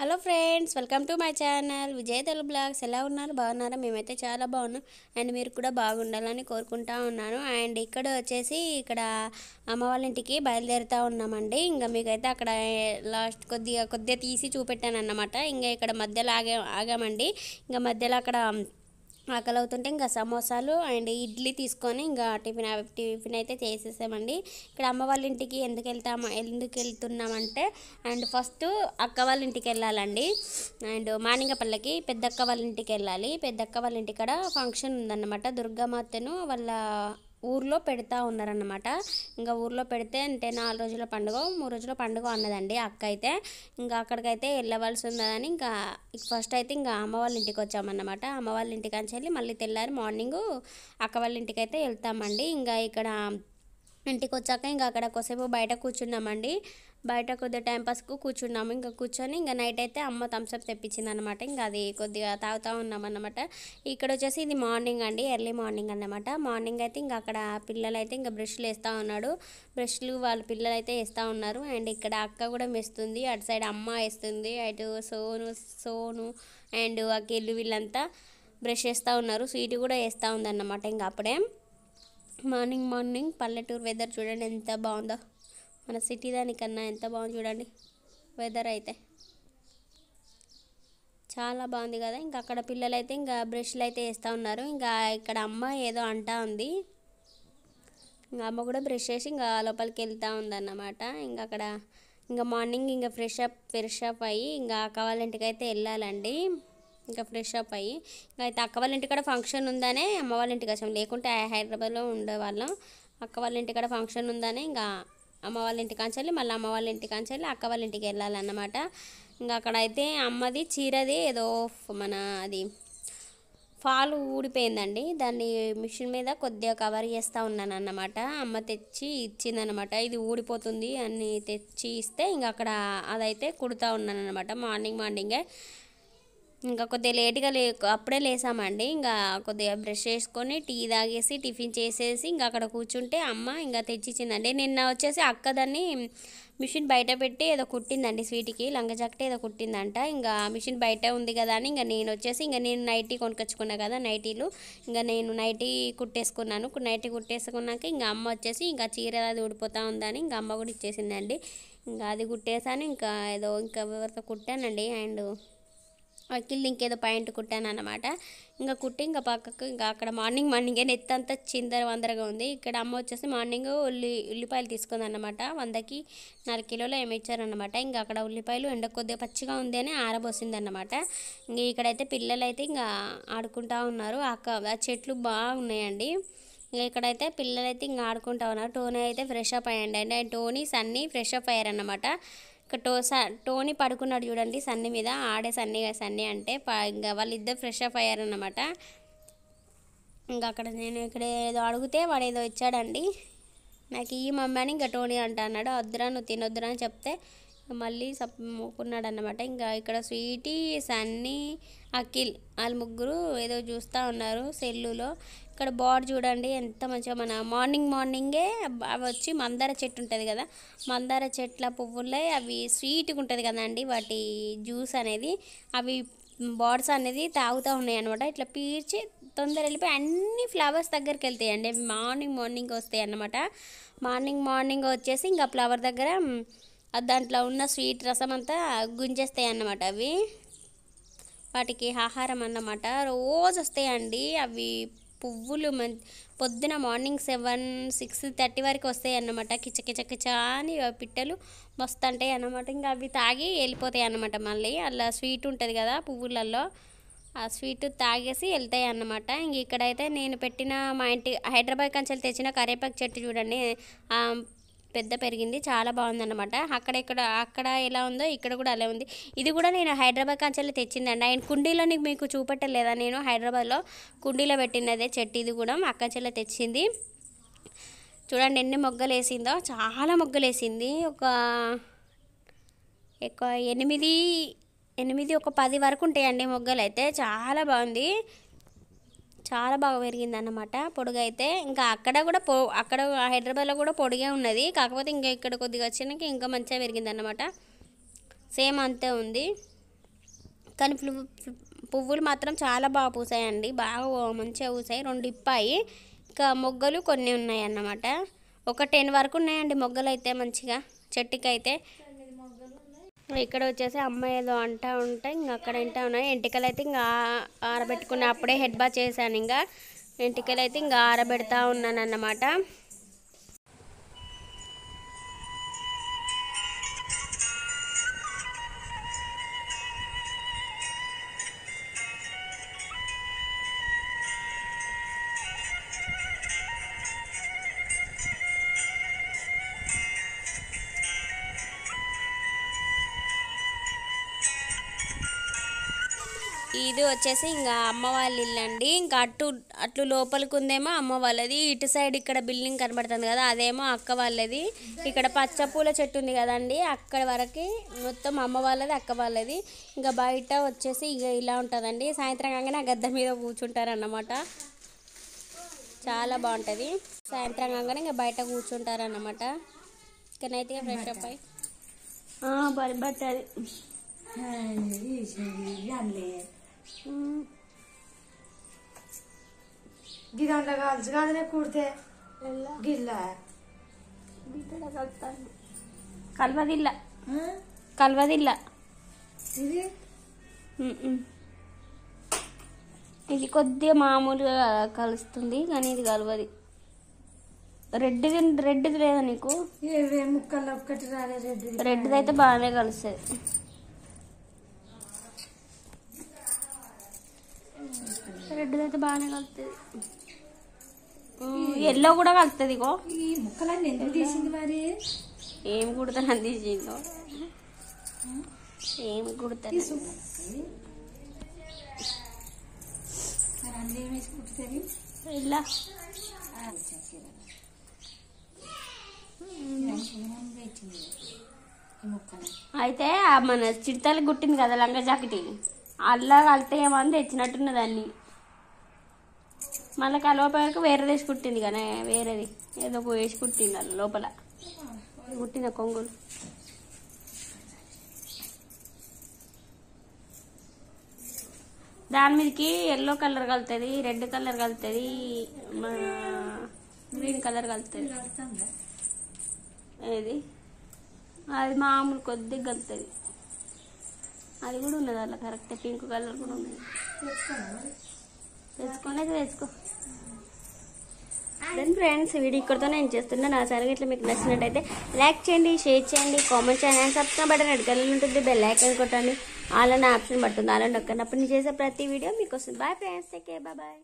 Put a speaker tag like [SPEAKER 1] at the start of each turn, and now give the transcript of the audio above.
[SPEAKER 1] hello friends welcome to my channel Vijay Telugu vlogs ఎలా ఉన్నారు బాగున్నారా మేమైతే చాలా బాగున్నాం అండ్ మీరు కూడా బాగుండాలని కోరుకుంటా ఉన్నాను అండ్ ఇక్కడ వచ్చేసి ఇక్కడ అమ్మ వాళ్ళ ఇంటికి బయలుదేరుతూ ఉన్నామండి ఇంకా మీకైతే అక్కడ లాస్ట్ కొద్దిగా కొద్దిగా తీసి చూపెట్టాను అన్నమాట ఇంకా ఇక్కడ మధ్యలో ఆగా ఆగామండి ఇంకా మధ్యలో అక్కడ ఆకలి అవుతుంటే ఇంకా సమోసాలు అండ్ ఇడ్లీ తీసుకొని ఇంకా టిఫిన్ టిఫిన్ అయితే చేసేసామండి ఇక్కడ అమ్మ వాళ్ళ ఇంటికి ఎందుకు వెళ్తాము ఎందుకు వెళ్తున్నామంటే అండ్ ఫస్ట్ అక్క వాళ్ళ ఇంటికి వెళ్ళాలండి అండ్ మానింగపల్లకి పెద్దక్క వాళ్ళ ఇంటికి వెళ్ళాలి పెద్దక్క వాళ్ళ ఇంటికాడ ఫంక్షన్ ఉందన్నమాట దుర్గామాతను వాళ్ళ ఊర్లో పెడతా ఉన్నారనమాట ఇంకా ఊర్లో పెడితే అంటే నాలుగు రోజుల పండుగ మూడు రోజుల పండుగ అన్నదండి అక్క అయితే ఇంకా అక్కడికైతే వెళ్ళవలసి ఉన్నదని ఇంకా ఫస్ట్ అయితే ఇంకా అమ్మ వాళ్ళ ఇంటికి వచ్చామన్నమాట అమ్మ వాళ్ళ ఇంటికి అని వెళ్ళి మళ్ళీ తెల్లారి మార్నింగ్ అక్క వాళ్ళ ఇంటికి అయితే వెళ్తామండి ఇంకా ఇక్కడ ఇంటికి వచ్చాక ఇంకా అక్కడ కొసేపు బయట కూర్చున్నామండి బయట కొద్దిగా టైంపాస్కు కూర్చున్నాము ఇంకా కూర్చొని ఇంకా నైట్ అయితే అమ్మ థమ్స్అప్ తెప్పించింది అనమాట ఇంకా అది కొద్దిగా తాగుతూ ఉన్నాం అనమాట ఇక్కడ వచ్చేసి ఇది మార్నింగ్ అండి ఎర్లీ మార్నింగ్ అనమాట మార్నింగ్ అయితే ఇంకా అక్కడ పిల్లలు అయితే ఇంకా బ్రష్లు వేస్తూ ఉన్నాడు బ్రష్లు వాళ్ళ పిల్లలు అయితే వేస్తూ ఉన్నారు అండ్ ఇక్కడ అక్క కూడా వేస్తుంది అటు సైడ్ అమ్మ వేస్తుంది అటు సోను సోను అండ్ అకిల్లు వీళ్ళంతా బ్రష్ వేస్తూ ఉన్నారు స్వీట్ కూడా వేస్తూ ఉందన్నమాట ఇంకా అప్పుడే మార్నింగ్ మార్నింగ్ పల్లెటూరు వెదర్ చూడండి ఎంత బాగుందో మన సిటీ దానికన్నా ఎంత బాగుంది చూడండి వెదర్ అయితే చాలా బాగుంది కదా ఇంకా అక్కడ పిల్లలు అయితే ఇంకా బ్రష్లు అయితే వేస్తూ ఉన్నారు ఇంకా ఇక్కడ అమ్మ ఏదో అంటా ఉంది ఇంకా అమ్మ కూడా బ్రష్ చేసి ఇంకా లోపలికి వెళ్తూ ఉందన్నమాట ఇంకా అక్కడ ఇంకా మార్నింగ్ ఇంకా ఫ్రెష్ అప్ ఫ్రెష్ అప్ అయ్యి ఇంకా అక్క అయితే వెళ్ళాలండి ఇంకా ఫ్రెష్ అప్ అయ్యి ఇంకా అయితే అక్క వాళ్ళ ఇంటికాడ ఫంక్షన్ ఉందనే అమ్మ వాళ్ళ ఇంటికి వచ్చాం లేకుంటే హైదరాబాద్లో ఉండేవాళ్ళం అక్క వాళ్ళ ఇంటికాడ ఫంక్షన్ ఉందనే ఇంకా అమ్మ వాళ్ళ ఇంటికి కాంచెల్లి మళ్ళీ అమ్మ వాళ్ళ ఇంటికి కాంచెల్లి అక్క వాళ్ళ ఇంటికి వెళ్ళాలన్నమాట ఇంకా అక్కడైతే అమ్మది చీరది ఏదో మన అది ఫాల్ ఊడిపోయిందండి దాన్ని మిషన్ మీద కొద్దిగా కవర్ చేస్తూ ఉన్నాను అన్నమాట అమ్మ తెచ్చి ఇచ్చిందనమాట ఇది ఊడిపోతుంది అని తెచ్చి ఇస్తే ఇంకా అక్కడ అదైతే కుడుతూ ఉన్నాను అనమాట మార్నింగ్ మార్నింగే ఇంకా కొద్దిగా లేట్గా లే అప్పుడే లేసామండి ఇంకా కొద్దిగా బ్రష్ చేసుకొని టీ తాగేసి టిఫిన్ చేసేసి ఇంకా అక్కడ కూర్చుంటే అమ్మ ఇంకా తెచ్చిచ్చిందండి నిన్న వచ్చేసి అక్క దాన్ని మిషన్ బయట పెట్టి ఏదో కుట్టిందండి స్వీట్కి లంగ జాకెట్ ఏదో కుట్టిందంట ఇంకా మిషన్ బయట ఉంది కదా అని ఇంకా నేను వచ్చేసి ఇంకా నేను నైటీ కొనుకొచ్చుకున్నా కదా నైటీలు ఇంకా నేను నైటీ కుట్టేసుకున్నాను నైటీ కుట్టేసుకున్నాక ఇంకా అమ్మ వచ్చేసి ఇంకా చీర అది ఊడిపోతూ ఉందని ఇంకా అమ్మ కూడా ఇచ్చేసిందండి ఇంకా అది కుట్టేసాను ఇంకా ఏదో ఇంకా ఎవరితో కుట్టానండి అండ్ కింద ఇంకేదో పాయింట్ కుట్టాను అనమాట ఇంకా కుట్టి ఇంకా పక్కకు ఇంకా అక్కడ మార్నింగ్ మార్నింగే అంతా చిందర వందరగా ఉంది ఇక్కడ అమ్మ వచ్చేసి మార్నింగ్ ఉల్లి ఉల్లిపాయలు తీసుకుంది అనమాట వందకి నాలుగు కిలోలు ఏమి ఇచ్చారనమాట ఇంకా అక్కడ ఉల్లిపాయలు ఎండ కొద్దిగా పచ్చిగా ఉంది అని ఆరబోసింది అనమాట ఇంక ఇక్కడైతే పిల్లలు అయితే ఇంకా ఆడుకుంటా ఉన్నారు ఆ చెట్లు బాగున్నాయండి ఇంకా ఇక్కడైతే పిల్లలైతే ఇంకా ఆడుకుంటా ఉన్నారు టోనీ అయితే ఫ్రెష్ అప్ అయ్యండి అంటే టోనీస్ అన్నీ ఫ్రెష్ అప్ అయ్యారన్నమాట టో టోని పడుకున్నాడు చూడండి సన్ని మీద ఆడే సన్ని సన్ని అంటే ఇంకా వాళ్ళిద్దరు ఫ్రెష్ అప్ అయ్యారు అనమాట ఇంకా అక్కడ నేను ఇక్కడ ఏదో అడిగితే వాడు ఏదో ఇచ్చాడండి నాకు ఈ మమ్మీని ఇంకా టోనీ అంట అన్నాడు వద్దురా నువ్వు తినొద్దురా అని చెప్తే మళ్ళీ సప్ మొక్కున్నాడు అనమాట ఇంకా ఇక్కడ స్వీటీ సన్నీ అఖిల్ వాళ్ళ ముగ్గురు ఏదో చూస్తూ ఉన్నారు సెల్లులో ఇక్కడ బోర్డు చూడండి ఎంత మంచిగా మన మార్నింగ్ మార్నింగే అవి వచ్చి మందార చెట్టు ఉంటుంది కదా మందార చెట్ల పువ్వులే అవి స్వీట్గా ఉంటుంది కదండి వాటి జ్యూస్ అనేది అవి బోర్డ్స్ అనేది తాగుతూ ఉన్నాయి అనమాట ఇట్లా పీల్చి తొందర వెళ్ళిపోయి అన్ని ఫ్లవర్స్ దగ్గరికి వెళ్తాయి అవి మార్నింగ్ మార్నింగ్ వస్తాయి అన్నమాట మార్నింగ్ మార్నింగ్ వచ్చేసి ఇంకా ఫ్లవర్ దగ్గర దాంట్లో ఉన్న స్వీట్ రసం అంతా గుంజేస్తాయి అన్నమాట అవి వాటికి ఆహారం అన్నమాట రోజు వస్తాయండి అవి పువ్వులు పొద్దున మార్నింగ్ సెవెన్ సిక్స్ థర్టీ వరకు వస్తాయి అన్నమాట కిచకిచకిచ అని పిట్టలు వస్తుంటాయి అన్నమాట ఇంకా అవి తాగి వెళ్ళిపోతాయి అన్నమాట మళ్ళీ అలా స్వీట్ ఉంటుంది కదా పువ్వులలో ఆ స్వీట్ తాగేసి వెళ్తాయి అన్నమాట ఇంక ఇక్కడైతే నేను పెట్టిన మా ఇంటి హైదరాబాద్ కంచెలు తెచ్చిన కరేపాకు చెట్టు చూడండి పెద్ద పెరిగింది చాలా బాగుందన్నమాట అక్కడ ఇక్కడ అక్కడ ఎలా ఉందో ఇక్కడ కూడా అలా ఉంది ఇది కూడా నేను హైదరాబాద్ కాంచెల్లో తెచ్చిందండి ఆయన కుండీలో మీకు చూపెట్టలేదా నేను హైదరాబాద్లో కుండీలో పెట్టినదే చెట్టు ఇది కూడా అక్కచెల్ల తెచ్చింది చూడండి ఎన్ని మొగ్గలు వేసిందో చాలా మొగ్గలు వేసింది ఒక ఎక్కువ ఎనిమిది ఎనిమిది ఒక పది వరకు ఉంటాయండి మొగ్గలు అయితే చాలా బాగుంది చాలా బాగా పెరిగిందన్నమాట పొడుగు అయితే ఇంకా అక్కడ కూడా పో అక్కడ హైదరాబాద్లో కూడా పొడిగే ఉన్నది కాకపోతే ఇంకా ఇక్కడ కొద్దిగా వచ్చినాక ఇంకా మంచిగా పెరిగింది అన్నమాట సేమ్ అంతే ఉంది కానీ పువ్వులు మాత్రం చాలా బాగా పూసాయండి బాగా మంచిగా పూసాయి రెండు ఇప్పాయి ఇంకా మొగ్గలు కొన్ని ఉన్నాయి అన్నమాట ఒక టెన్ వరకు ఉన్నాయండి మొగ్గలు అయితే మంచిగా చెట్టుకైతే ఇక్కడ వచ్చేసి అమ్మాయి ఏదో అంటా ఉంటే ఇంకా అక్కడ వింటా ఉన్నాయి ఎంటికలు అయితే ఇంకా ఆరబెట్టుకున్న అప్పుడే హెడ్ బా చేశాను ఇంకా ఎంటికలు అయితే ఇంకా ఆరబెడతా ఉన్నాను అన్నమాట ఇది వచ్చేసి ఇంకా అమ్మ వాళ్ళ ఇల్లు అండి ఇంకా అటు అట్లు లోపలికి ఉందేమో అమ్మ వాళ్ళది ఇటు సైడ్ ఇక్కడ బిల్డింగ్ కనబడుతుంది కదా అదేమో అక్క వాళ్ళది ఇక్కడ పచ్చ పూల చెట్టు ఉంది కదండి అక్కడ వరకు మొత్తం అమ్మ వాళ్ళది అక్క వాళ్ళది ఇంకా బయట వచ్చేసి ఇక ఇలా ఉంటుందండి సాయంత్రం కాగానే ఆ గద్ద మీద కూర్చుంటారు అన్నమాట చాలా బాగుంటుంది సాయంత్రం కాగానే ఇంకా బయట కూర్చుంటారు అన్నమాట ఇక్కడైతే ఫ్రెష్ అప్ అయి పని గీ దాంట్లో కాల్చు కాదనే కూడితే గిల్లా కలవదిల్ల కలవదిల్ల ఇది ఇది కొద్దిగా మామూలుగా కలుస్తుంది కానీ ఇది కలవది రెడ్ రెడ్ది లేదా నీకు ముక్కల్లో ఒకటి రాలే రెడ్ది రెడ్ది అయితే బాగానే కలుస్తుంది అయితే బాగానే కలుతుంది ఎల్లో కూడా కలుతుంది ఇగో ఈ ముక్కలన్నీ ఎందుకు తీసింది మరి ఏం కుడతాను తీసిందో ఏం కుడతాను అయితే మన చిట్టాలకు గుట్టింది కదా లంగా అల్లా కలితే ఏమంది తెచ్చినట్టున్న దాన్ని మళ్ళీ లోపల వరకు వేరేది వేసి కుట్టింది కానీ వేరేది ఏదో ఒక వేసి కుట్టింది అది లోపల కుట్టింది కొంగులు దాని మీదకి ఎల్లో కలర్ కలుతుంది రెడ్ కలర్ కలుతుంది గ్రీన్ కలర్ కలుతుంది ఏది అది మామూలు కొద్దిగా కలుతుంది అది కూడా ఉన్నది అలా కరెక్ట్ పింక్ కలర్ కూడా ఉన్నది తెచ్చుకోలేదు వేసుకో ఫ్రెండ్స్ వీడియో ఇక్కడతో నేను చేస్తున్నా నా సార్ ఇట్లా మీకు నచ్చినట్టయితే లైక్ చేయండి షేర్ చేయండి కామెంట్ చేయండి అండ్ సబ్స్క్రైబ్ బటన్ అడగలు ఉంటుంది బెల్ అని కొట్టండి అలానే ఆప్షన్ పడుతుంది అలానే ఒక్కనప్పుడు నేను చేసే ప్రతి వీడియో మీకు వస్తుంది bye friends take bye bye